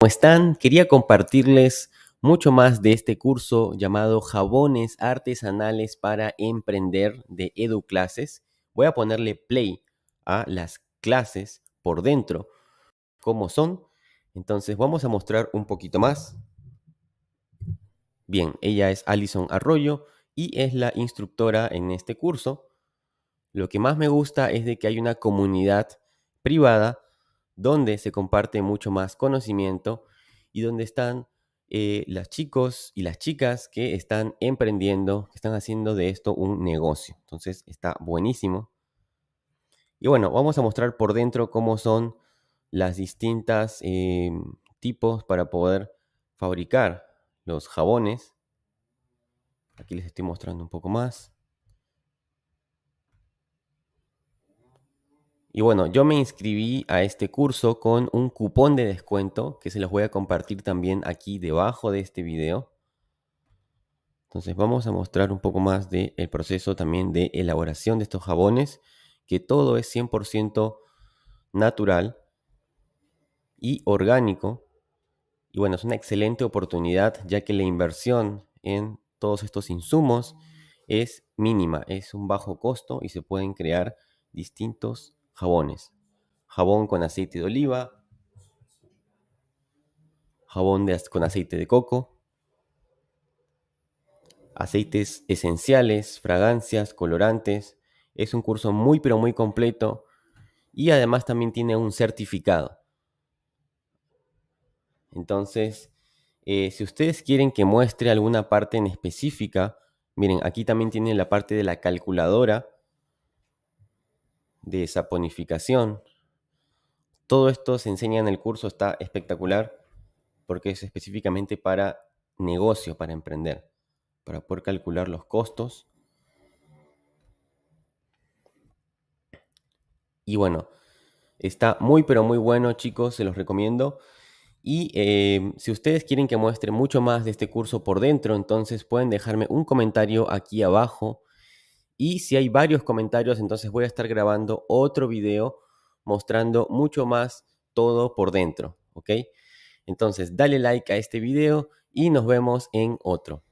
¿Cómo están? Quería compartirles mucho más de este curso llamado Jabones Artesanales para Emprender de EduClases. Voy a ponerle play a las clases por dentro, cómo son. Entonces vamos a mostrar un poquito más. Bien, ella es Alison Arroyo y es la instructora en este curso. Lo que más me gusta es de que hay una comunidad privada donde se comparte mucho más conocimiento y donde están eh, las los chicos y las chicas que están emprendiendo, que están haciendo de esto un negocio. Entonces está buenísimo. Y bueno, vamos a mostrar por dentro cómo son las distintas eh, tipos para poder fabricar los jabones. Aquí les estoy mostrando un poco más. Y bueno, yo me inscribí a este curso con un cupón de descuento que se los voy a compartir también aquí debajo de este video. Entonces vamos a mostrar un poco más del proceso también de elaboración de estos jabones, que todo es 100% natural y orgánico. Y bueno, es una excelente oportunidad ya que la inversión en todos estos insumos es mínima, es un bajo costo y se pueden crear distintos Jabones. Jabón con aceite de oliva. Jabón con aceite de coco. Aceites esenciales, fragancias, colorantes. Es un curso muy pero muy completo y además también tiene un certificado. Entonces, eh, si ustedes quieren que muestre alguna parte en específica, miren, aquí también tienen la parte de la calculadora de saponificación. Todo esto se enseña en el curso, está espectacular porque es específicamente para negocio, para emprender, para poder calcular los costos. Y bueno, está muy pero muy bueno chicos, se los recomiendo. Y em, si ustedes quieren que muestre mucho más de este curso por dentro, entonces pueden dejarme un comentario aquí abajo y si hay varios comentarios, entonces voy a estar grabando otro video mostrando mucho más todo por dentro, ¿ok? Entonces, dale like a este video y nos vemos en otro.